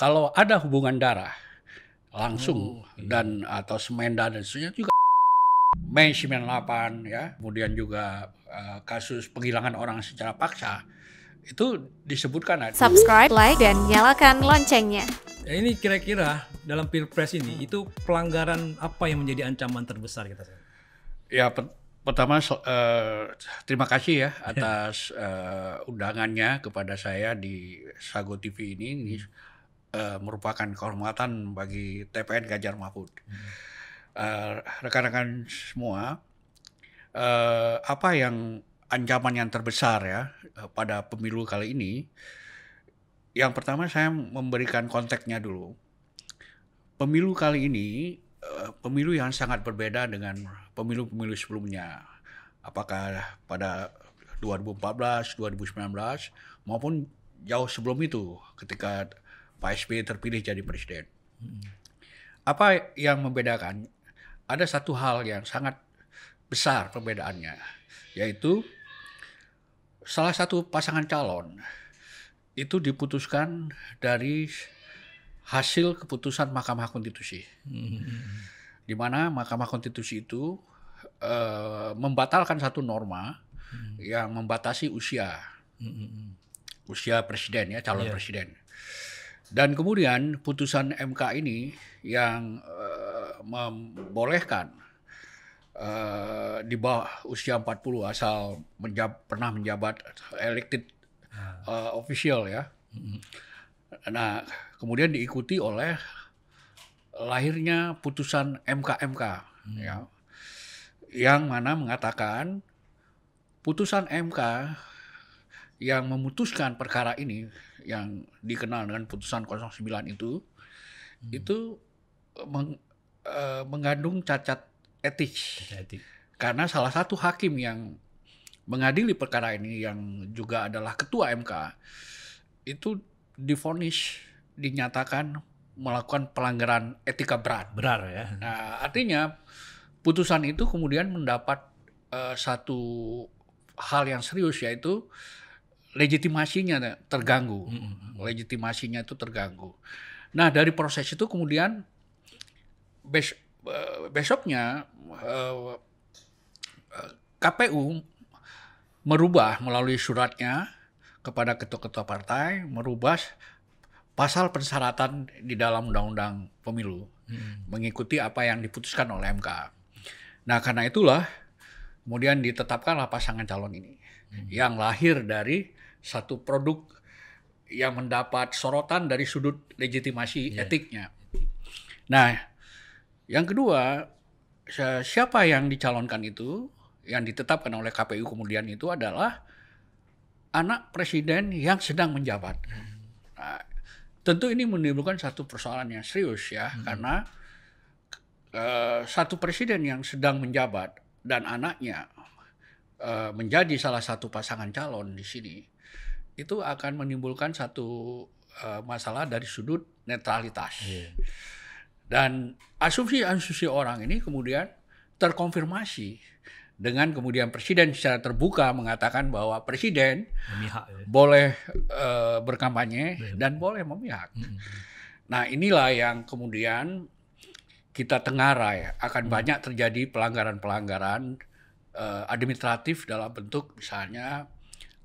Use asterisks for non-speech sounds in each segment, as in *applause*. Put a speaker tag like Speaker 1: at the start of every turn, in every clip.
Speaker 1: kalau ada hubungan darah langsung hmm. dan atau semenda dan sebagainya juga Mei 98 ya, kemudian juga uh, kasus penghilangan
Speaker 2: orang secara paksa itu disebutkan. Subscribe, like, dan nyalakan loncengnya. Ya, ini kira-kira dalam pilpres ini itu pelanggaran apa yang menjadi ancaman terbesar kita?
Speaker 1: Ya per pertama uh, terima kasih ya atas uh, *laughs* undangannya kepada saya di Sago TV ini. ini uh, merupakan kehormatan bagi TPN Ganjar Mahfud. Hmm. Eh, rekan-rekan hmm. uh, semua, uh, apa yang ancaman yang terbesar ya uh, pada pemilu kali ini? Yang pertama saya memberikan konteksnya dulu. Pemilu kali ini uh, pemilu yang sangat berbeda dengan pemilu-pemilu sebelumnya. Apakah pada 2014, 2019 maupun jauh sebelum itu ketika Pak SBY terpilih jadi presiden. Hmm. Apa yang membedakan? Ada satu hal yang sangat besar perbedaannya, yaitu salah satu pasangan calon itu diputuskan dari hasil keputusan Mahkamah Konstitusi, hmm. di mana Mahkamah Konstitusi itu uh, membatalkan satu norma hmm. yang membatasi usia, hmm. hmm, hmm. usia presiden ya calon yeah. presiden. Dan kemudian putusan MK ini yang uh, membolehkan uh, di bawah usia 40 asal menjab, pernah menjabat elected uh, official ya. Mm-hmm. Nah, kemudian diikuti oleh lahirnya putusan MK-MK hmm. ya. Yang mana mengatakan putusan MK yang memutuskan perkara ini yang dikenal dengan putusan 09 itu hmm. itu meng, uh, mengandung cacat etik. etik. Karena salah satu hakim yang mengadili perkara ini yang juga adalah ketua MK itu difonis dinyatakan melakukan pelanggaran etika berat. Berat ya. Nah, artinya putusan itu kemudian mendapat uh, satu hal yang serius yaitu legitimasinya terganggu. Mm-hmm. Legitimasinya itu terganggu. Nah, dari proses itu kemudian bes, eh, besoknya uh, eh, KPU merubah melalui suratnya kepada ketua-ketua partai merubah pasal persyaratan di dalam undang-undang pemilu hmm. mengikuti apa yang diputuskan oleh MK. Nah, karena itulah kemudian ditetapkanlah pasangan calon ini hmm. yang lahir dari satu produk yang mendapat sorotan dari sudut legitimasi yeah. etiknya. Nah, yang kedua, siapa yang dicalonkan itu, yang ditetapkan oleh KPU kemudian itu adalah anak presiden yang sedang menjabat. Nah, tentu ini menimbulkan satu persoalan yang serius ya, hmm. karena uh, satu presiden yang sedang menjabat dan anaknya uh, menjadi salah satu pasangan calon di sini itu akan menimbulkan satu uh, masalah dari sudut netralitas. Yeah. Dan asumsi-asumsi orang ini kemudian terkonfirmasi dengan kemudian presiden secara terbuka mengatakan bahwa presiden memihak, ya. boleh uh, berkampanye dan boleh memihak. Mm -hmm. Nah inilah yang kemudian kita tengarai ya. akan hmm. banyak terjadi pelanggaran-pelanggaran uh, administratif dalam bentuk misalnya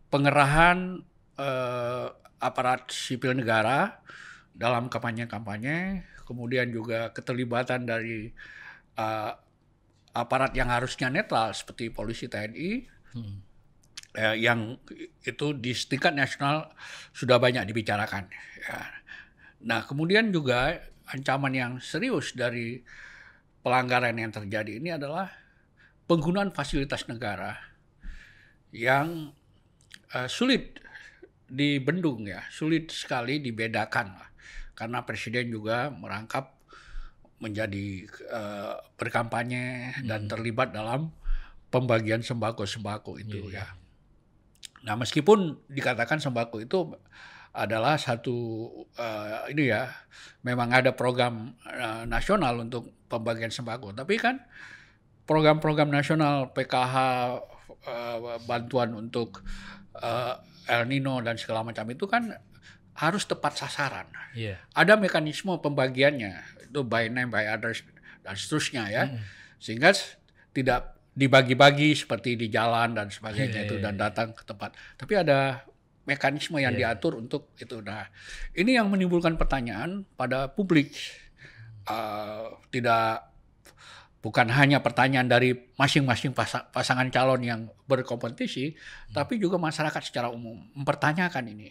Speaker 1: pengerahan uh, aparat sipil negara dalam kampanye-kampanye, kemudian juga keterlibatan dari uh, aparat yang harusnya netral seperti polisi TNI. Hmm. uh, yang itu di tingkat nasional sudah banyak dibicarakan. Ya. Nah, kemudian juga ancaman yang serius dari pelanggaran yang terjadi ini adalah penggunaan fasilitas negara yang uh, sulit di bendung ya sulit sekali dibedakan lah karena presiden juga merangkap menjadi uh, berkampanye hmm. dan terlibat dalam pembagian sembako-sembako itu yeah. ya. Nah meskipun dikatakan sembako itu adalah satu uh, ini ya memang ada program uh, nasional untuk pembagian sembako, tapi kan program-program nasional PKH uh, bantuan untuk El Nino dan segala macam itu kan harus tepat sasaran. Yeah. Ada mekanisme pembagiannya itu by name by address dan seterusnya ya. Mm. Sehingga tidak dibagi-bagi seperti di jalan dan sebagainya yeah, itu iya, dan iya. datang ke tempat. Tapi ada mekanisme yang yeah. diatur untuk itu. Nah, ini yang menimbulkan pertanyaan pada publik uh, tidak bukan hanya pertanyaan dari masing-masing pasangan calon yang berkompetisi, hmm. tapi juga masyarakat secara umum mempertanyakan ini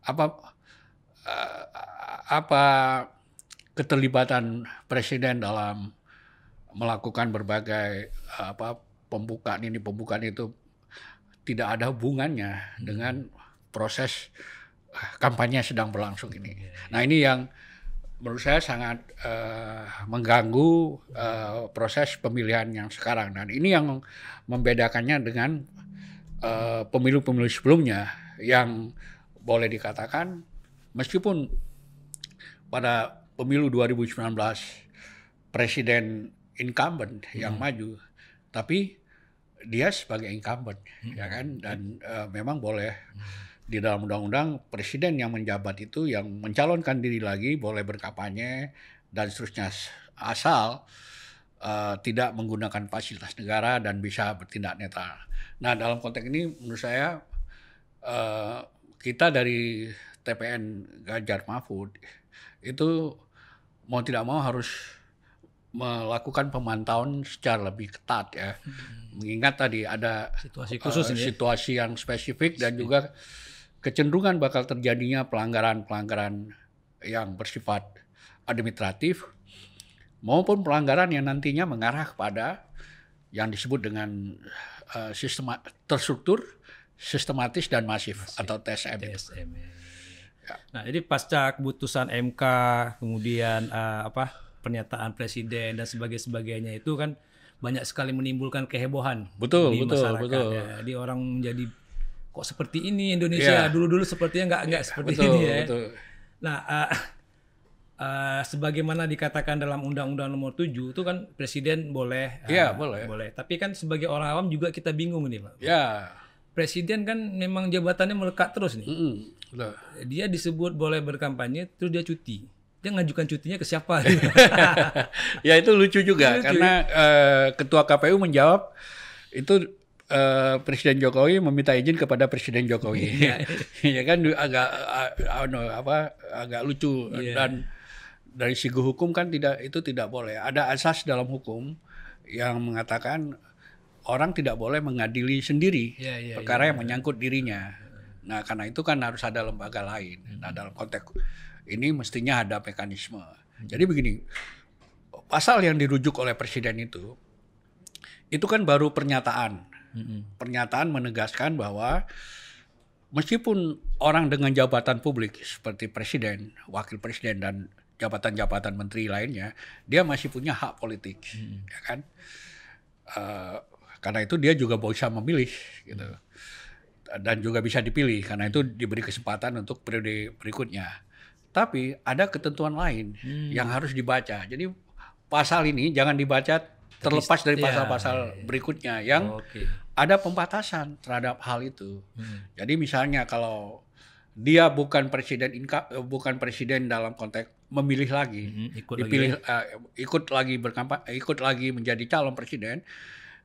Speaker 1: apa eh, apa keterlibatan presiden dalam melakukan berbagai apa pembukaan ini pembukaan itu tidak ada hubungannya dengan proses eh, kampanye sedang berlangsung ini. Iya, iya. Nah ini yang menurut saya sangat uh, mengganggu uh, proses pemilihan yang sekarang dan ini yang membedakannya dengan eh, pemilu-pemilu uh, sebelumnya yang boleh dikatakan meskipun pada pemilu 2019 presiden incumbent hmm. yang maju tapi dia sebagai incumbent ya hmm. ya kan dan uh, memang boleh hmm di dalam undang-undang presiden yang menjabat itu yang mencalonkan diri lagi boleh berkampanye dan seterusnya asal uh, tidak menggunakan fasilitas negara dan bisa bertindak netral. Nah dalam konteks ini menurut saya uh, kita dari TPN Ganjar Mahfud itu mau tidak mau harus melakukan pemantauan secara lebih ketat ya. Hmm. Mengingat tadi ada situasi khusus uh, situasi ya? yang spesifik dan juga kecenderungan bakal terjadinya pelanggaran-pelanggaran yang bersifat administratif maupun pelanggaran yang nantinya mengarah kepada yang disebut dengan uh, eh, sistem terstruktur, sistematis
Speaker 2: dan masif, masif. atau TSM. TSM. Ya. ya. Nah, jadi pasca keputusan MK, kemudian uh, apa pernyataan presiden dan sebagainya sebagainya itu kan banyak sekali menimbulkan kehebohan betul, di betul, masyarakat. Betul. Ya. Jadi orang menjadi kok seperti ini Indonesia iya. dulu-dulu yeah. sepertinya nggak nggak yeah, seperti betul, ini ya. Betul. Nah, uh, uh, sebagaimana dikatakan dalam Undang-Undang Nomor 7 itu kan presiden boleh. Eh, iya yeah, boleh. Boleh. Tapi kan sebagai orang awam juga kita bingung nih pak. Ya. Yeah. Presiden kan memang jabatannya melekat terus nih. Mm -hmm. Dia disebut boleh berkampanye, terus dia cuti. Dia ngajukan cutinya ke siapa? *laughs*
Speaker 1: ya itu lucu juga lucu. karena uh, ketua KPU menjawab itu uh, Presiden Jokowi meminta izin kepada Presiden Jokowi. ya *laughs* kan agak uh, know, apa agak lucu yeah. dan dari segi hukum kan tidak itu tidak boleh. Ada asas dalam hukum yang mengatakan orang tidak boleh mengadili sendiri
Speaker 2: yeah, yeah, iya. perkara yeah. yang
Speaker 1: menyangkut dirinya. Nah, karena itu kan harus ada lembaga lain. Nah, hmm. dalam konteks ini mestinya ada mekanisme. Jadi begini, pasal yang dirujuk oleh presiden itu itu kan baru pernyataan hmm Pernyataan menegaskan bahwa meskipun orang dengan jabatan publik seperti presiden, wakil presiden dan jabatan-jabatan menteri lainnya, dia masih punya hak politik, mm-hmm. ya kan? Uh, karena itu dia juga bisa memilih, gitu. Dan juga bisa dipilih karena itu diberi kesempatan untuk periode berikutnya. Tapi ada ketentuan lain hmm. yang harus dibaca. Jadi pasal ini jangan dibaca terlepas dari iya. pasal-pasal berikutnya yang okay ada pembatasan terhadap hal itu. Hmm. Jadi misalnya kalau dia bukan presiden inka, bukan presiden dalam konteks memilih lagi, hmm, ikut dipilih lagi. Uh, ikut lagi berkampanye, ikut lagi menjadi calon presiden,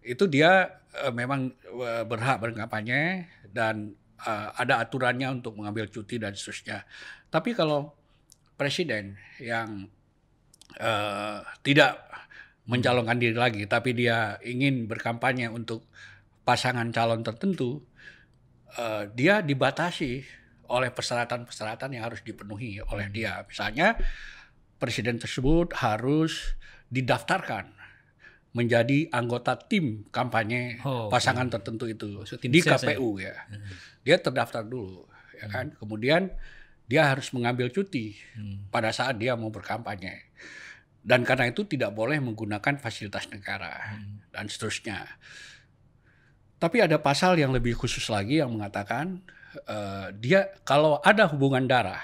Speaker 1: itu dia uh, memang uh, berhak berkampanye dan uh, ada aturannya untuk mengambil cuti dan seterusnya. Tapi kalau presiden yang uh, tidak mencalonkan diri lagi, tapi dia ingin berkampanye untuk pasangan calon tertentu uh, dia dibatasi oleh persyaratan-persyaratan yang harus dipenuhi oleh hmm. dia. Misalnya presiden tersebut harus didaftarkan menjadi anggota tim kampanye oh, pasangan tertentu itu so, oh, di KPU ya. ya. Hmm. Dia terdaftar dulu ya hmm. kan. Kemudian dia harus mengambil cuti hmm. pada saat dia mau berkampanye. Dan karena itu tidak boleh menggunakan fasilitas negara hmm. dan seterusnya. Tapi ada pasal yang lebih khusus lagi yang mengatakan uh, dia kalau ada hubungan darah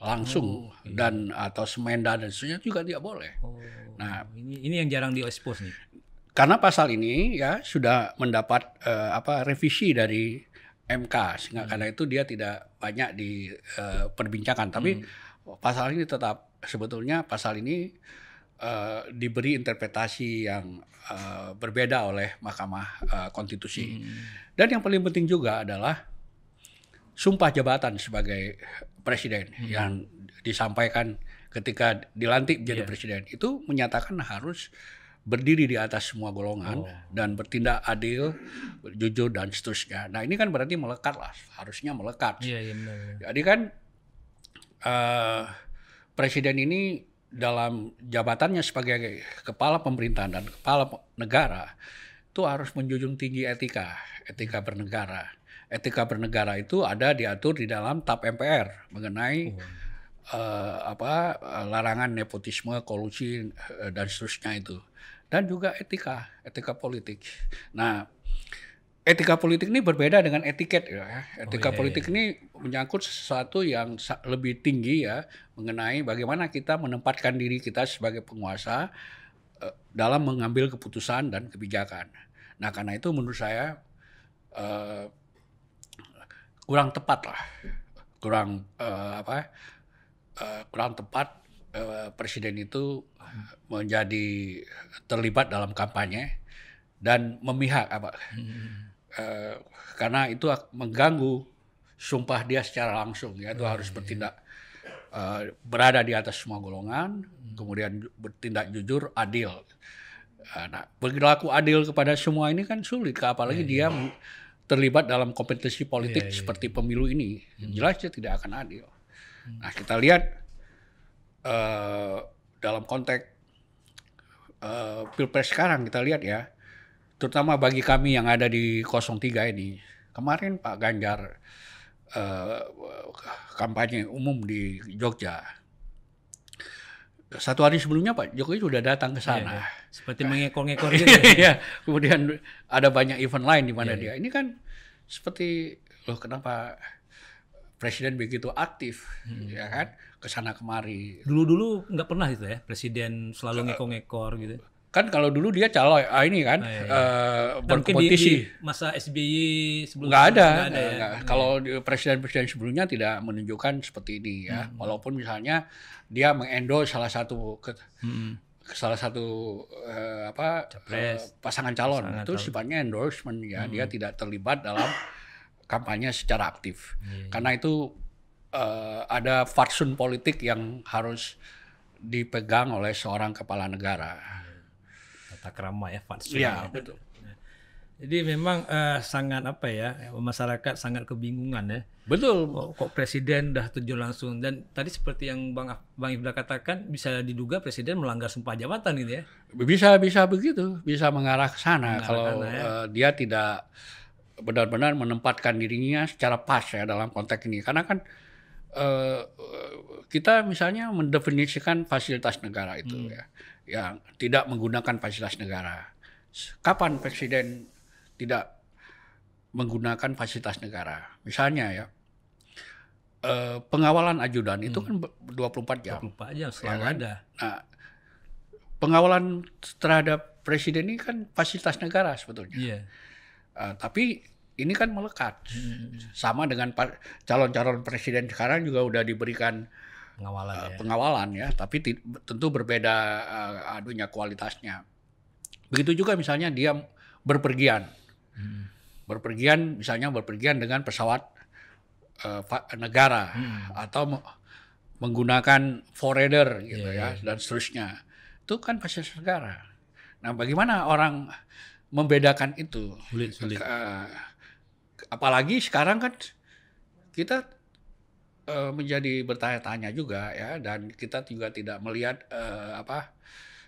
Speaker 1: langsung oh, iya. dan atau semenda dan sebagainya juga tidak boleh. Oh, nah,
Speaker 2: ini ini yang jarang diekspos nih.
Speaker 1: Karena pasal ini ya sudah mendapat uh, apa revisi dari MK sehingga hmm. karena itu dia tidak banyak diperbincangkan eh, uh, tapi hmm. pasal ini tetap sebetulnya pasal ini uh, diberi interpretasi yang uh, berbeda oleh Mahkamah uh, Konstitusi. Hmm. Dan yang paling penting juga adalah sumpah jabatan sebagai presiden hmm. yang disampaikan ketika dilantik menjadi yeah. presiden itu menyatakan harus berdiri di atas semua golongan oh. dan bertindak adil, jujur dan seterusnya. Nah ini kan berarti melekat lah, harusnya melekat. yeah, yeah, Yeah. Jadi kan uh, presiden ini dalam jabatannya sebagai kepala pemerintahan dan kepala negara itu harus menjunjung tinggi etika, etika bernegara. Etika bernegara itu ada diatur di dalam TAP MPR mengenai oh. uh, apa eh, larangan nepotisme, kolusi eh, dan seterusnya itu. Dan juga etika, etika politik. Nah, etika politik ini berbeda dengan etiket ya. Etika oh, iya, iya politik iya. ini menyangkut sesuatu yang lebih tinggi ya mengenai bagaimana kita menempatkan diri kita sebagai penguasa eh, dalam mengambil keputusan dan kebijakan. Nah, karena itu menurut saya eh, kurang tepat lah. Kurang eh, apa? Uh, kurang tepat uh, presiden itu menjadi terlibat dalam kampanye dan memihak apa. Hmm uh, karena itu mengganggu sumpah dia secara langsung ya itu hmm. harus iya. bertindak uh, berada di atas semua golongan kemudian bertindak jujur adil eh, nah berlaku adil kepada semua ini kan sulit apalagi hmm. dia terlibat dalam kompetisi politik yeah, seperti pemilu ini hmm. jelas dia tidak akan adil hmm. nah kita lihat uh, dalam konteks uh, pilpres sekarang kita lihat ya terutama bagi kami yang ada di 03 ini. Kemarin Pak Ganjar uh, kampanye umum di Jogja. Satu hari sebelumnya Pak Jokowi sudah datang ke sana. Ya, ya. Seperti mengekor-ngekor iya, gitu. ya. Iya. Kemudian ada banyak event lain di mana ya, dia. Ini kan seperti loh kenapa presiden begitu aktif hmm. ya kan ke sana kemari.
Speaker 2: Dulu-dulu nggak pernah itu ya presiden selalu eh, ngekor-ngekor gitu kan kalau dulu dia calon ah ini kan nah, iya, Uh, berkompetisi masa SBY sebelum nggak ada, ada ya? Nggak. kalau
Speaker 1: presiden-presiden sebelumnya tidak menunjukkan seperti ini ya hmm. walaupun misalnya dia mengendorse salah satu ke, hmm. salah satu uh, apa Capres. Uh, pasangan calon pasangan itu calon. sifatnya endorsement ya hmm. dia tidak terlibat dalam kampanye secara aktif hmm. karena itu uh, ada fatsun politik yang harus
Speaker 2: dipegang oleh seorang kepala negara Takrama ya Fans. Iya ya. betul. Jadi memang uh, sangat apa ya masyarakat sangat kebingungan ya. Betul. Kok, kok presiden dah tujuh langsung dan tadi seperti yang Bang Bang Ibra katakan bisa diduga presiden melanggar sumpah jabatan ini gitu ya.
Speaker 1: Bisa bisa begitu, bisa mengarah ke sana mengarah kalau sana, ya. uh, dia tidak benar-benar menempatkan dirinya secara pas ya dalam konteks ini. Karena kan uh, kita misalnya mendefinisikan fasilitas negara itu hmm. ya yang tidak menggunakan fasilitas negara. Kapan presiden tidak menggunakan fasilitas negara? Misalnya ya, eh, pengawalan ajudan itu kan hmm. kan 24 jam. 24
Speaker 2: jam ya selalu ya kan? ada.
Speaker 1: Nah, pengawalan terhadap presiden ini kan fasilitas negara sebetulnya. Yeah. Iya. Uh, tapi ini kan melekat. Hmm. Sama dengan calon-calon presiden sekarang juga udah diberikan pengawalan, uh, ya. pengawalan ya, tapi tentu berbeda uh, adunya kualitasnya. Begitu juga misalnya dia berpergian, hmm. berpergian misalnya berpergian dengan pesawat uh, negara hmm. atau menggunakan forerunner gitu yeah, ya yeah. dan seterusnya itu kan fasilitas negara. Nah bagaimana orang membedakan itu? Sulit, sulit. Uh, apalagi sekarang kan kita uh, menjadi bertanya-tanya juga ya dan kita juga tidak melihat uh, apa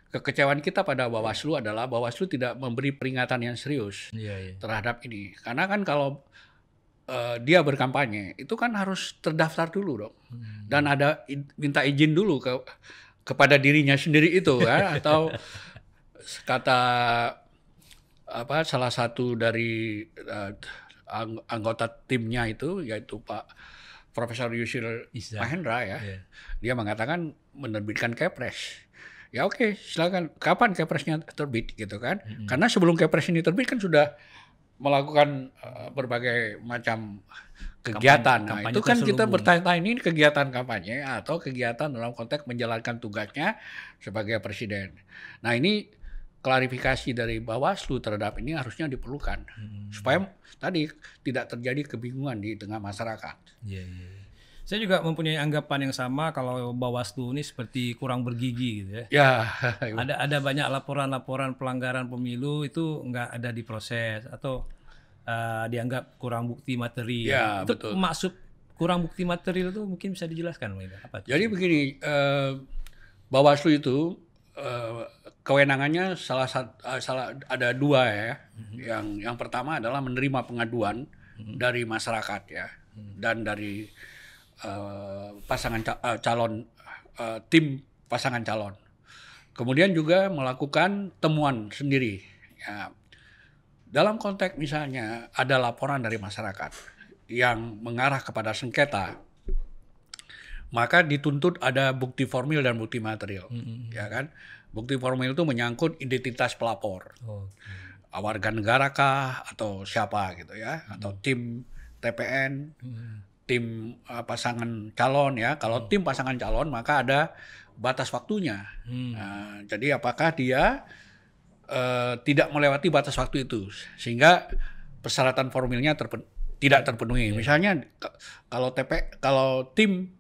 Speaker 1: kekecewaan kita pada iya. Bawaslu adalah Bawaslu tidak memberi peringatan yang serius yeah, yeah. terhadap ini karena kan kalau uh, dia berkampanye itu kan harus terdaftar dulu dong hmm. dan ada minta izin dulu ke kepada dirinya sendiri itu kan *laughs* atau kata apa salah satu dari uh, anggota timnya itu yaitu Pak Profesor Yusril Mahendra ya, yeah. dia mengatakan menerbitkan Kepres. Ya oke, okay, silakan. Kapan Kepresnya terbit gitu kan? Mm -hmm. Karena sebelum Kepres ini terbit kan sudah melakukan uh, berbagai macam
Speaker 2: kegiatan. Nah, kampanye, nah, itu kan kita bertanya-tanya
Speaker 1: ini kegiatan kampanye atau kegiatan dalam konteks menjalankan tugasnya sebagai presiden. Nah, ini klarifikasi dari Bawaslu terhadap ini harusnya diperlukan hmm. supaya tadi tidak terjadi kebingungan di tengah masyarakat.
Speaker 2: Yeah, yeah. Iya. Saya juga mempunyai anggapan yang sama kalau Bawaslu ini seperti kurang bergigi gitu ya. Ya. *laughs* Ada ada banyak laporan-laporan pelanggaran pemilu itu nggak ada di proses atau uh, dianggap kurang bukti materi. Ya, itu betul. maksud kurang bukti materi itu mungkin bisa dijelaskan, Apa itu? Jadi begini, uh,
Speaker 1: Bawaslu itu uh, kewenangannya salah satu eh, salah ada dua ya. Mm-hmm. Yang yang pertama adalah menerima pengaduan mm-hmm. dari masyarakat ya mm-hmm. dan dari uh, pasangan eh, calon uh, tim pasangan calon. Kemudian juga melakukan temuan sendiri. Ya. Dalam konteks misalnya ada laporan dari masyarakat yang mengarah kepada sengketa, maka dituntut ada bukti formil dan bukti material, mm -hmm. ya kan? Bukti formal itu menyangkut identitas pelapor. Oh, Warga negara kah atau siapa gitu ya hmm. atau tim TPN, hmm. tim uh, pasangan calon ya. Kalau hmm. tim pasangan calon maka ada batas waktunya. Hmm. Nah, jadi apakah dia uh, tidak melewati batas waktu itu sehingga persyaratan formilnya terpen tidak terpenuhi. Hmm. Misalnya kalau TP kalau tim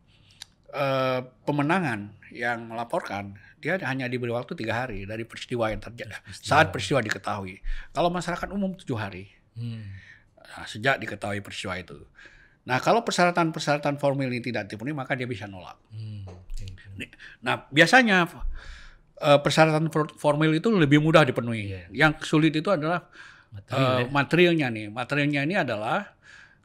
Speaker 1: uh, pemenangan yang melaporkan dia hanya diberi waktu tiga hari dari peristiwa yang terjadi peristiwa. saat peristiwa diketahui. Kalau masyarakat umum tujuh hari hmm. nah, sejak diketahui peristiwa itu. Nah kalau persyaratan-persyaratan formil ini tidak dipenuhi maka dia bisa nolak. Hmm. Nah biasanya eh, persyaratan formil itu lebih mudah dipenuhi. Yeah. Yang sulit itu adalah material, uh, nih. Materialnya ini adalah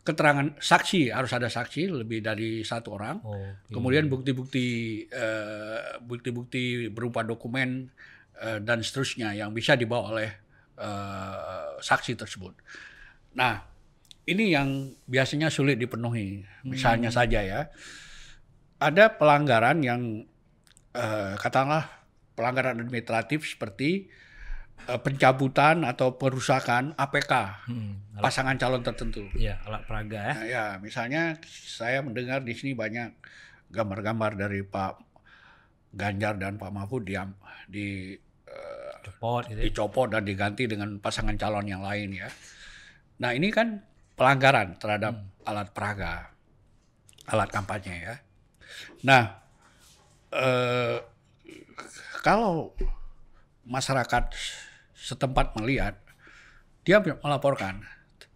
Speaker 1: keterangan saksi harus ada saksi lebih dari satu orang. Oh, okay. Iya. Kemudian bukti-bukti eh, bukti-bukti uh, berupa dokumen uh, dan seterusnya yang bisa dibawa oleh uh, saksi tersebut. Nah, ini yang biasanya sulit dipenuhi. Misalnya hmm. saja ya, ada pelanggaran yang uh, katakanlah pelanggaran administratif seperti Eh, pencabutan atau perusakan APK hmm, pasangan calon tertentu. Iya,
Speaker 2: alat peraga ya. Nah, ya,
Speaker 1: misalnya saya mendengar di sini banyak gambar-gambar dari Pak Ganjar dan Pak Mahfud diam di eh, Copot, gitu. Ya. dicopot dan diganti dengan pasangan calon yang lain ya. Nah, ini kan pelanggaran terhadap hmm. alat peraga, alat kampanye ya. Nah, eh, kalau masyarakat setempat melihat, dia melaporkan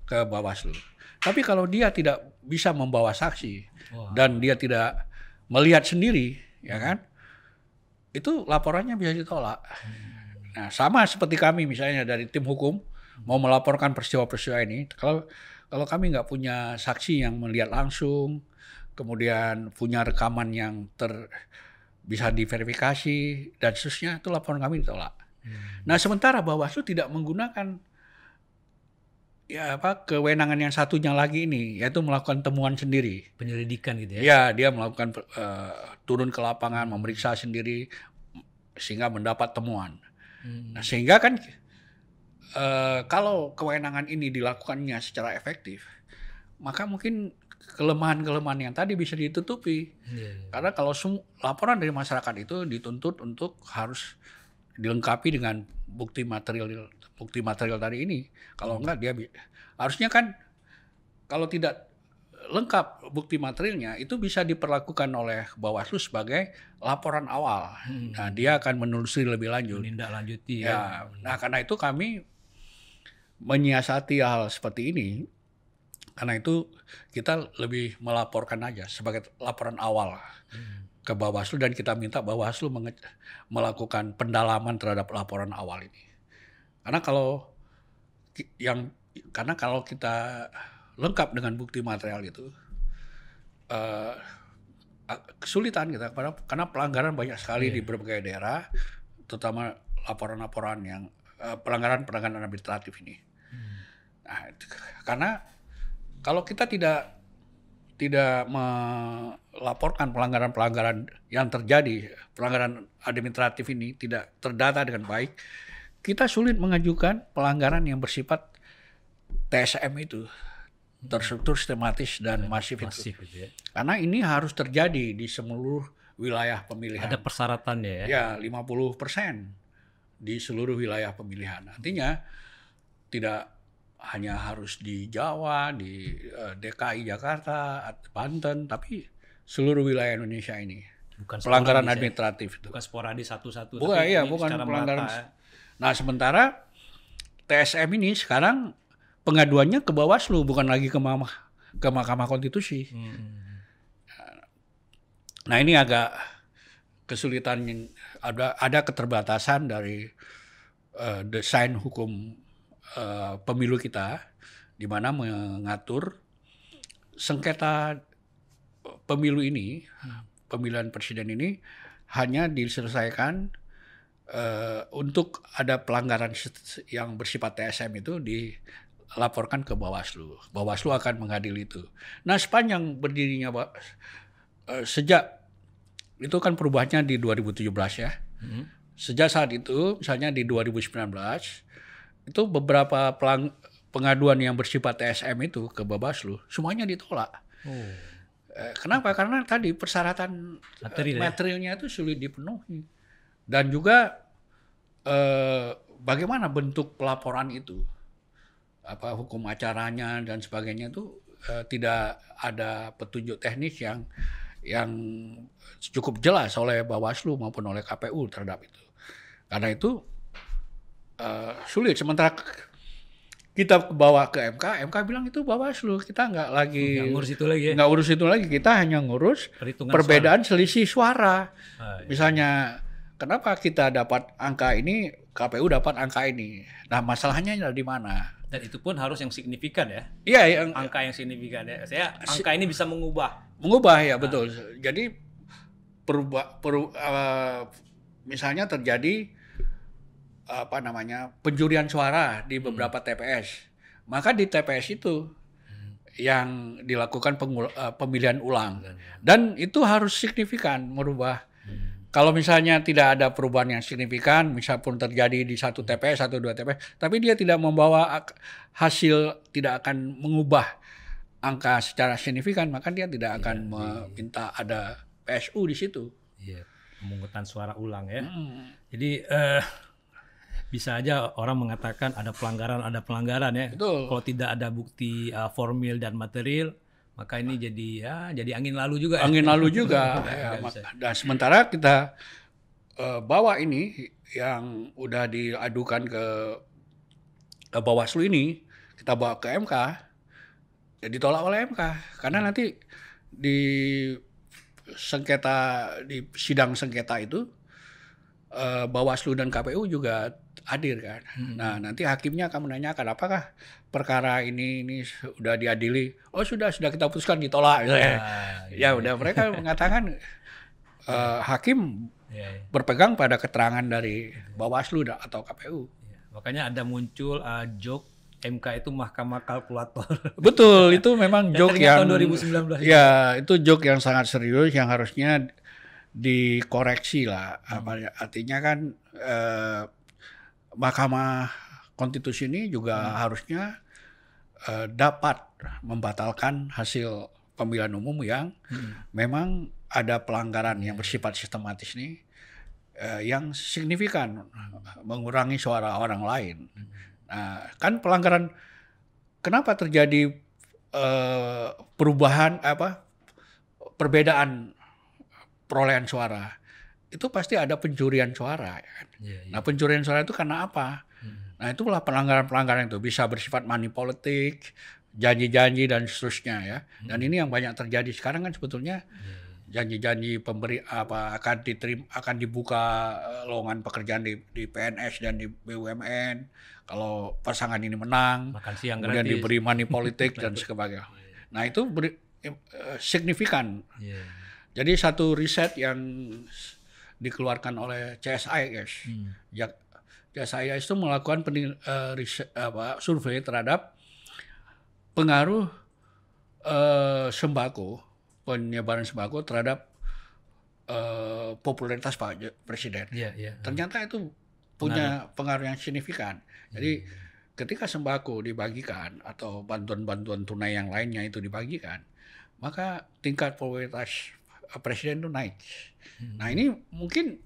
Speaker 1: ke Bawaslu. Tapi kalau dia tidak bisa membawa saksi wow. dan dia tidak melihat sendiri, ya hmm. kan? Itu laporannya bisa ditolak. Hmm. Nah, sama seperti kami misalnya dari tim hukum mau melaporkan peristiwa-peristiwa ini, kalau kalau kami nggak punya saksi yang melihat langsung, kemudian punya rekaman yang ter bisa diverifikasi dan seterusnya itu laporan kami ditolak. Hmm. Nah sementara Bawaslu tidak menggunakan ya apa kewenangan yang satunya lagi ini yaitu melakukan temuan sendiri. Penyelidikan gitu ya? Ya dia melakukan uh, turun ke lapangan memeriksa sendiri sehingga mendapat temuan. Hmm. Nah sehingga kan uh, kalau kewenangan ini dilakukannya secara efektif maka mungkin kelemahan-kelemahan yang tadi bisa ditutupi. Yeah. Iya. Karena kalau laporan dari masyarakat itu dituntut untuk harus dilengkapi dengan bukti material bukti material tadi ini. Kalau mm. enggak dia harusnya kan kalau tidak lengkap bukti materialnya itu bisa diperlakukan oleh Bawaslu sebagai laporan awal. Mm. Nah, dia akan menelusuri lebih lanjut. lanjuti ya. ya. Nah, karena itu kami menyiasati hal seperti ini karena itu kita lebih melaporkan aja sebagai laporan awal hmm. ke Bawaslu dan kita minta Bawaslu melakukan pendalaman terhadap laporan awal ini. Karena kalau yang karena kalau kita lengkap dengan bukti material itu uh, kesulitan kita karena, karena pelanggaran banyak sekali yeah. di iya. berbagai daerah terutama laporan-laporan yang eh, pelanggaran-pelanggaran uh, pelanggaran -pelanggaran administratif ini. Hmm. Nah, karena kalau kita tidak tidak melaporkan pelanggaran-pelanggaran yang terjadi, pelanggaran administratif ini tidak terdata dengan baik, kita sulit mengajukan pelanggaran yang bersifat TSM itu terstruktur sistematis dan masif, iya, masif itu. Gitu ya. Karena ini harus terjadi di seluruh wilayah pemilihan. Ada
Speaker 2: persyaratannya ya. Ya,
Speaker 1: 50% di seluruh wilayah pemilihan. Artinya tidak hanya harus di Jawa, di uh, eh, DKI Jakarta, Banten, tapi seluruh wilayah Indonesia ini. Bukan pelanggaran sporadis ya?
Speaker 2: administratif ya. itu. Bukan sporadis satu-satu. Bukan, iya, bukan pelanggaran. Mata. Ya.
Speaker 1: Nah, sementara TSM ini sekarang pengaduannya ke Bawaslu bukan lagi ke Mama, ke Mahkamah Konstitusi. Hmm, hmm, hmm. Nah, ini agak kesulitan ada ada keterbatasan dari uh, desain hukum Eh, pemilu kita di mana mengatur sengketa pemilu ini, pemilihan presiden ini hanya diselesaikan uh, untuk ada pelanggaran yang bersifat TSM itu dilaporkan ke Bawaslu. Bawaslu akan mengadili itu. Nah, sepanjang berdirinya uh, sejak itu kan perubahannya di 2017 ya. Hmm. Sejak saat itu, misalnya di 2019 itu beberapa pelang, pengaduan yang bersifat TSM itu ke Bawaslu semuanya ditolak. Oh. Eh, kenapa? Karena tadi persyaratan eh, Material, ya? materialnya ya? itu sulit dipenuhi dan juga eh, bagaimana bentuk pelaporan itu, apa hukum acaranya dan sebagainya itu eh, tidak ada petunjuk teknis yang yang cukup jelas oleh Bawaslu maupun oleh KPU terhadap itu. Karena itu uh, sulit. Sementara kita bawa ke MK, MK bilang itu Bawaslu, kita nggak lagi oh, nggak ngurus itu lagi, ya? nggak urus itu lagi, kita hanya ngurus
Speaker 2: Perhitungan perbedaan
Speaker 1: suara. selisih suara. Ah, iya. Misalnya, kenapa kita dapat angka ini, KPU dapat angka ini. Nah, masalahnya di mana?
Speaker 2: Dan itu pun harus yang signifikan ya. Iya, yang angka yang signifikan ya. Saya angka ini bisa mengubah. Mengubah ya, nah. betul. Jadi
Speaker 1: perubah, peru, uh, misalnya terjadi apa namanya penjurian suara di hmm. beberapa hmm. TPS. Maka di TPS itu hmm. yang dilakukan pengul, eh, uh, pemilihan ulang dan itu harus signifikan merubah. Hmm. Kalau misalnya tidak ada perubahan yang signifikan, misal pun terjadi di satu TPS satu dua TPS, tapi dia tidak membawa hasil tidak akan mengubah angka secara
Speaker 2: signifikan, maka dia tidak iya, akan ya, meminta ya. ada PSU di situ. Iya, pemungutan suara ulang ya. Hmm. Jadi uh, bisa aja orang mengatakan ada pelanggaran, ada pelanggaran ya. Betul. Kalau tidak ada bukti uh, formil dan material, maka ini jadi ya jadi angin lalu juga. Ya. Angin ya. lalu juga. *laughs* ya, ya,
Speaker 1: dan sementara kita uh, bawa ini yang udah diadukan ke ke Bawaslu ini, kita bawa ke MK, ya ditolak oleh MK karena nanti di sengketa di sidang sengketa itu Eh, Bawaslu dan KPU juga hadir kan. Hmm. Nah nanti hakimnya akan menanyakan apakah perkara ini ini sudah diadili? Oh sudah sudah kita putuskan ditolak. Ya, gitu ya, iya, ya iya. udah mereka *laughs* mengatakan uh, hakim ya, ya. berpegang pada keterangan dari
Speaker 2: Bawaslu atau KPU. Iya, makanya ada muncul uh, joke MK itu mahkamah kalkulator. *laughs* Betul, itu memang joke yang, yang tahun 2019. Ya,
Speaker 1: itu joke yang sangat serius yang harusnya dikoreksi lah hmm. apa ya, artinya kan eh, Mahkamah Konstitusi ini juga hmm. harusnya eh, dapat membatalkan hasil pemilihan umum yang hmm. memang ada pelanggaran yang iya. bersifat sistematis nih eh, yang signifikan mengurangi suara orang lain. Hmm. Nah, kan pelanggaran kenapa terjadi eh, perubahan apa perbedaan perolehan suara itu pasti ada pencurian suara. Ya kan? Yeah, iya. Nah pencurian suara itu karena apa? Hmm. Nah itulah pelanggaran-pelanggaran itu bisa bersifat money politik, janji-janji dan seterusnya ya. Hmm. Dan ini yang banyak terjadi sekarang kan sebetulnya iya. janji-janji pemberi apa akan diterima akan dibuka eh, lowongan pekerjaan di, di PNS dan di BUMN kalau pasangan ini menang Makan siang kemudian gratis. diberi money politik *laughs* dan sebagainya. Iya. Nah itu beri, eh, signifikan. Yeah jadi satu riset yang dikeluarkan oleh CSIS, hmm. Ya, CSIS itu melakukan uh, eh, riset, apa, survei terhadap pengaruh uh, sembako, penyebaran sembako terhadap uh, popularitas Pak Presiden. Yeah, yeah, Ternyata itu punya pengaruh, pengaruh yang signifikan. Jadi hmm. ketika sembako dibagikan atau bantuan-bantuan tunai yang lainnya itu dibagikan, maka tingkat popularitas presiden itu naik. Hmm. Nah ini mungkin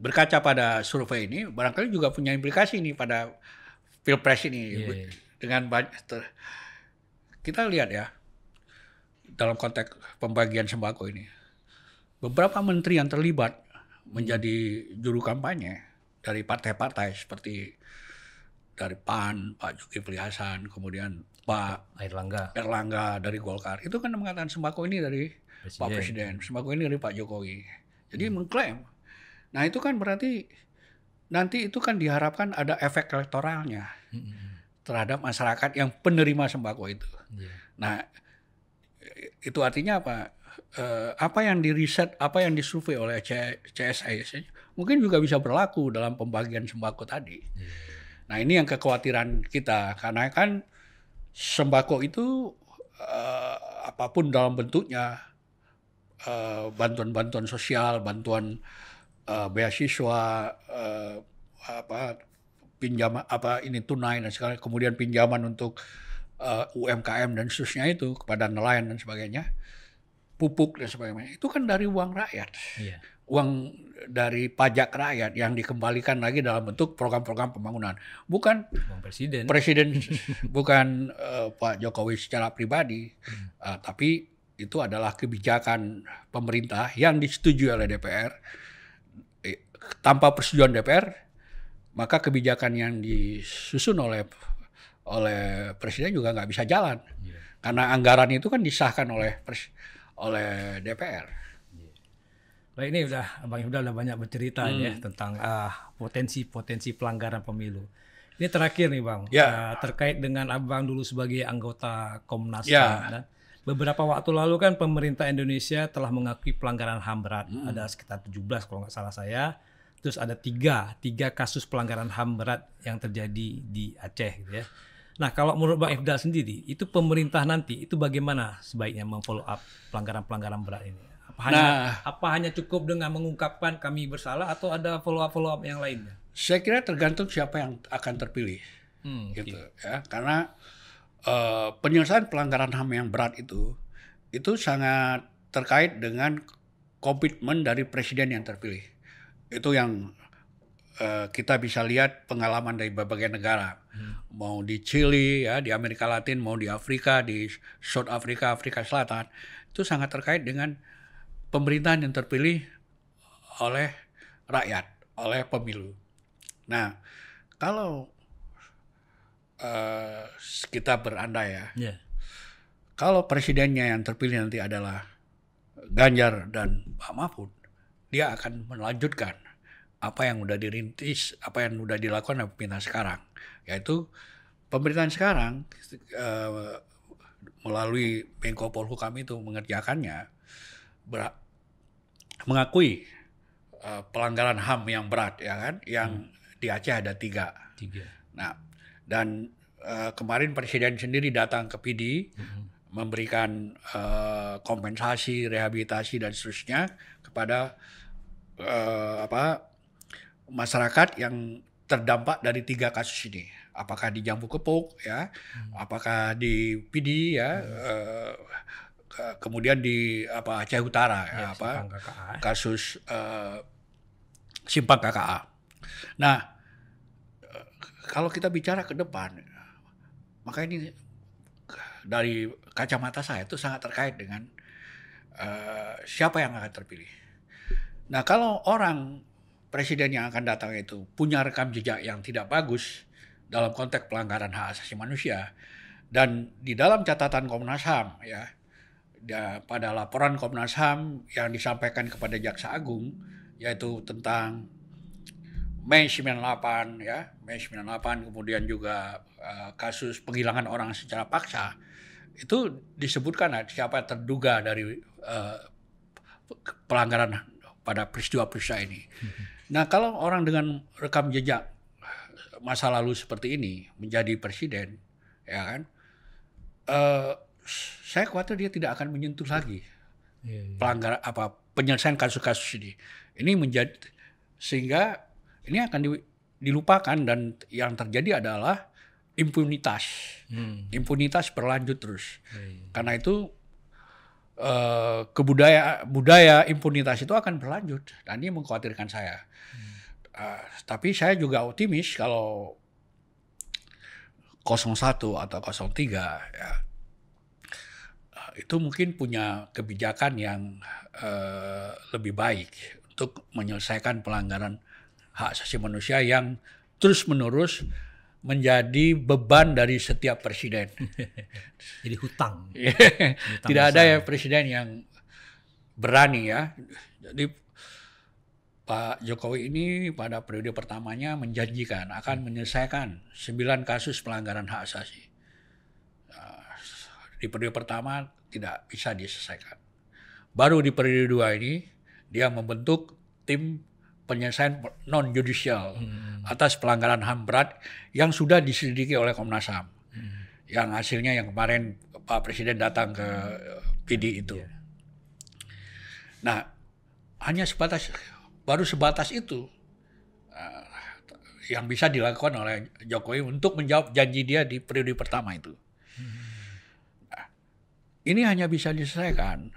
Speaker 1: berkaca pada survei ini barangkali juga punya implikasi ini pada pilpres ini yeah. Iya. dengan banyak ter, kita lihat ya dalam konteks pembagian sembako ini beberapa menteri yang terlibat menjadi juru kampanye dari partai-partai seperti dari PAN, Pak Zulkifli Hasan, kemudian Pak Erlangga, Erlangga dari Golkar itu kan mengatakan sembako ini dari Pak Presiden. Sembako ini dari Pak Jokowi. Jadi hmm. mengklaim. Nah itu kan berarti nanti itu kan diharapkan ada efek elektoralnya hmm. hmm, hmm. terhadap masyarakat yang penerima sembako itu. Hmm. Nah itu artinya apa? Uh, apa yang diriset, apa yang disurvei oleh CSIS mungkin juga bisa berlaku dalam pembagian sembako tadi. Yeah. Nah ini yang kekhawatiran kita karena kan sembako itu uh, apapun dalam bentuknya Eh, bantuan-bantuan uh, sosial, bantuan uh, beasiswa, uh, apa pinjaman apa ini tunai dan sekarang kemudian pinjaman untuk uh, UMKM dan seterusnya itu kepada nelayan dan sebagainya, pupuk dan sebagainya itu kan dari uang rakyat, yeah. uang dari pajak rakyat yang dikembalikan lagi dalam bentuk program-program pembangunan, bukan uang presiden, presiden *laughs* bukan uh, Pak Jokowi secara pribadi, hmm. uh, tapi itu adalah kebijakan pemerintah yang disetujui oleh DPR eh, tanpa persetujuan DPR maka kebijakan yang disusun oleh oleh presiden juga nggak bisa jalan yeah. karena anggaran itu kan
Speaker 2: disahkan oleh pres, oleh DPR. Yeah. Iya. Baik ini udah Bang Ifdal udah banyak bercerita ya hmm. ya tentang ah, potensi-potensi uh, potensi -potensi pelanggaran pemilu. Ini terakhir nih Bang, yeah. Ya. uh, terkait dengan Abang dulu sebagai anggota Komnas Yeah. Beberapa waktu lalu kan pemerintah Indonesia telah mengakui pelanggaran HAM berat. Hmm. Ada sekitar 17 kalau nggak salah saya. Terus ada tiga, tiga kasus pelanggaran HAM berat yang terjadi di Aceh gitu ya. Nah kalau menurut Bang Ifdal sendiri, itu pemerintah nanti itu bagaimana sebaiknya memfollow up pelanggaran-pelanggaran berat ini?
Speaker 1: Apa hanya, nah.
Speaker 2: apa hanya cukup dengan mengungkapkan kami bersalah atau ada follow up follow up yang lainnya?
Speaker 1: Saya kira tergantung siapa yang akan terpilih, hmm, gitu okay. Iya. ya. Karena Eh, penyelesaian pelanggaran HAM yang berat itu itu sangat terkait dengan komitmen dari presiden yang terpilih. Itu yang uh, kita bisa lihat pengalaman dari berbagai negara. Hmm. Mau di Chili ya, di Amerika Latin, mau di Afrika, di South Africa, Afrika Selatan, itu sangat terkait dengan pemerintahan yang terpilih oleh rakyat, oleh pemilu. Nah, kalau uh, kita berandai ya. Yeah. Kalau presidennya yang terpilih nanti adalah Ganjar dan Pak Mahfud, dia akan melanjutkan apa yang sudah dirintis, apa yang sudah dilakukan oleh pemerintah sekarang, yaitu pemerintahan sekarang eh, melalui Menko Polhukam itu mengerjakannya mengakui eh, pelanggaran HAM yang berat ya kan, yang hmm. di Aceh ada tiga. tiga. Nah dan Eh, kemarin presiden sendiri datang ke PD hmm. memberikan uh, kompensasi, rehabilitasi dan seterusnya kepada uh, apa masyarakat yang terdampak dari tiga kasus ini. Apakah di Jambu Kepuk ya, hmm. apakah di PD ya, hmm. uh, kemudian di apa Aceh Utara ya, ya apa KKA. Ya. kasus uh,
Speaker 2: simpang KKA.
Speaker 1: Nah, kalau kita bicara ke depan, maka ini dari kacamata saya itu sangat terkait dengan uh, siapa yang akan terpilih. Nah kalau orang presiden yang akan datang itu punya rekam jejak yang tidak bagus dalam konteks pelanggaran hak asasi manusia dan di dalam catatan Komnas HAM ya pada laporan Komnas HAM yang disampaikan kepada Jaksa Agung yaitu tentang Mei 98 ya, Mei 98 kemudian juga uh, kasus penghilangan orang secara paksa itu disebutkan uh, siapa terduga dari uh, pelanggaran pada peristiwa-peristiwa ini. Hmm. Nah, kalau orang dengan rekam jejak masa lalu seperti ini menjadi presiden, ya kan? Uh, saya khawatir dia tidak akan menyentuh lagi iya, iya. pelanggaran apa penyelesaian kasus-kasus ini. Ini menjadi sehingga ini akan di, dilupakan dan yang terjadi adalah impunitas. Hmm. Impunitas berlanjut terus. Hmm. Karena itu uh, kebudaya budaya impunitas itu akan berlanjut dan ini mengkhawatirkan saya. Hmm. Uh, tapi saya juga optimis kalau 01 atau 03 ya eh, itu mungkin punya kebijakan yang uh, lebih baik untuk menyelesaikan pelanggaran hak asasi manusia yang terus-menerus menjadi beban dari setiap presiden. *laughs* Jadi hutang. *laughs* Tidak ada ya presiden yang berani ya. Jadi Pak Jokowi ini pada periode pertamanya menjanjikan akan menyelesaikan sembilan kasus pelanggaran hak asasi. Nah, di periode pertama tidak bisa diselesaikan. Baru di periode dua ini dia membentuk tim penyelesaian non judicial hmm. atas pelanggaran HAM berat yang sudah diselidiki oleh Komnas HAM. Hmm. Yang hasilnya yang kemarin Pak Presiden datang ke eh, PD itu. Yeah. Nah, hanya sebatas baru sebatas itu uh, yang bisa dilakukan oleh Jokowi untuk menjawab janji dia di periode pertama itu. Hmm. Nah, ini hanya bisa diselesaikan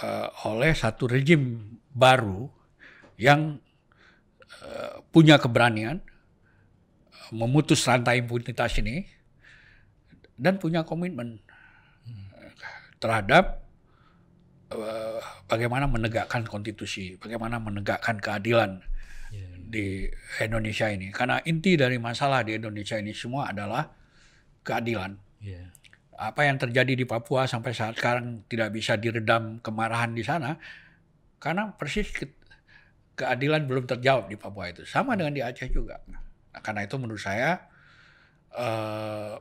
Speaker 1: uh, oleh satu rejim baru yang eh, punya keberanian eh, memutus rantai impunitas ini dan punya komitmen eh, terhadap bagaimana menegakkan konstitusi, bagaimana menegakkan keadilan ya. di Indonesia ini. Karena inti dari masalah di Indonesia ini semua adalah keadilan. Ya. Apa yang terjadi di Papua sampai saat sekarang tidak bisa diredam kemarahan di sana karena persis keadilan belum terjawab di Papua itu. Sama dengan di Aceh juga. Nah, karena itu menurut saya eh,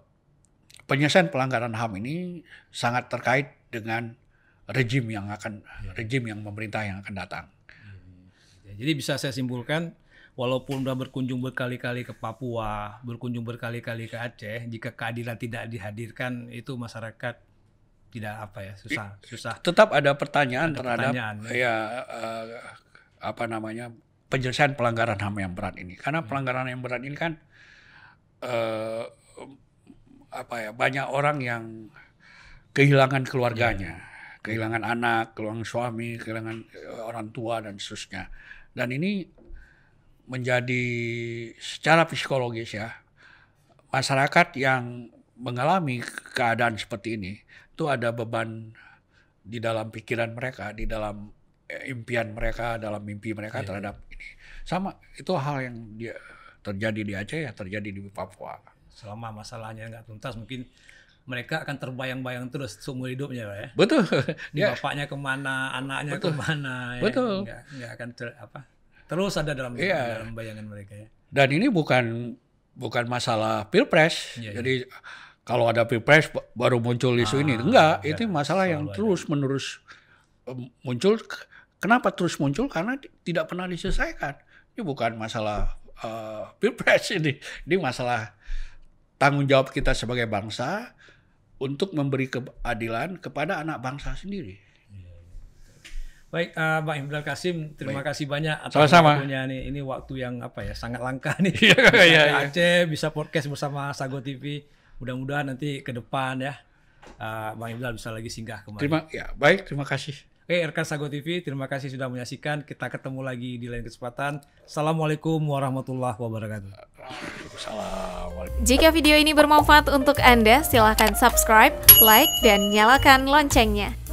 Speaker 1: penyelesaian pelanggaran HAM ini sangat
Speaker 2: terkait dengan rejim yang akan ya. rejim yang pemerintah yang akan datang. Iya, iya. Jadi bisa saya simpulkan walaupun sudah berkunjung berkali-kali ke Papua, berkunjung berkali-kali ke Aceh, jika keadilan tidak dihadirkan itu masyarakat tidak apa ya susah susah tetap ada pertanyaan ada terhadap pertanyaan. Iya. ya
Speaker 1: uh, apa namanya penyelesaian pelanggaran ham yang berat ini. Karena hmm. pelanggaran yang berat ini kan eh, apa ya banyak orang yang kehilangan keluarganya, yeah. kehilangan anak, kehilangan suami, kehilangan eh, orang tua dan seterusnya. Dan ini menjadi secara psikologis ya masyarakat yang mengalami keadaan seperti ini itu ada beban di dalam pikiran mereka, di dalam impian mereka dalam mimpi mereka yeah. terhadap ini sama itu hal yang dia terjadi di Aceh ya terjadi di
Speaker 2: Papua selama masalahnya nggak tuntas mungkin mereka akan terbayang-bayang terus seumur hidupnya ya betul di *laughs* ya. bapaknya kemana anaknya betul. kemana ya. betul nggak, nggak akan ter, apa terus ada dalam yeah. dalam bayangan mereka ya
Speaker 1: dan ini bukan bukan masalah pilpres yeah, iya. jadi yeah. kalau ada pilpres baru muncul isu ah, ini enggak, enggak iya. itu masalah yang terus menerus muncul kenapa terus muncul karena tidak pernah diselesaikan ini bukan masalah uh, pilpres ini ini masalah tanggung jawab kita sebagai bangsa untuk memberi keadilan kepada anak bangsa sendiri.
Speaker 2: Baik, uh, eh, Bang Imdal Kasim, terima Baik. kasih banyak atas sama waktunya nih. Ini waktu yang apa ya, sangat langka nih. *laughs* Iya, iya, iya. Aceh bisa podcast bersama Sago TV. Mudah-mudahan nanti ke depan ya, uh, eh, Bang Imdal bisa lagi singgah kembali. Terima, ya, baik, terima kasih. Oke, rekan Sago TV, terima kasih sudah menyaksikan. Kita ketemu lagi di lain kesempatan. Assalamualaikum warahmatullahi wabarakatuh. Jika video ini bermanfaat untuk Anda, silahkan subscribe, like, dan nyalakan loncengnya.